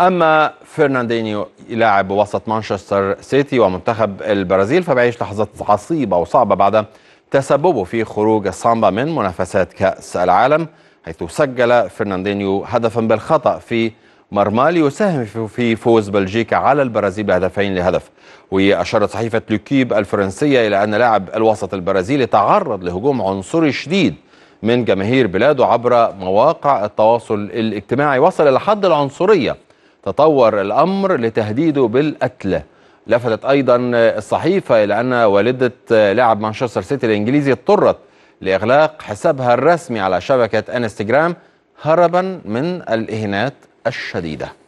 أما فرناندينيو لاعب وسط مانشستر سيتي ومنتخب البرازيل فبيعيش لحظات عصيبة وصعبة بعد تسببه في خروج السامبا من منافسات كأس العالم حيث سجل فرناندينيو هدفا بالخطأ في مرمى ليساهم في فوز بلجيكا على البرازيل بهدفين لهدف وأشارت صحيفة لوكيب الفرنسية إلى أن لاعب الوسط البرازيلي تعرض لهجوم عنصري شديد من جماهير بلاده عبر مواقع التواصل الاجتماعي وصل إلى حد العنصرية تطور الأمر لتهديده بالقتل لفتت أيضا الصحيفة إلى أن والدة لاعب مانشستر سيتي الإنجليزي اضطرت لإغلاق حسابها الرسمي على شبكة انستجرام هربا من الإهانات الشديدة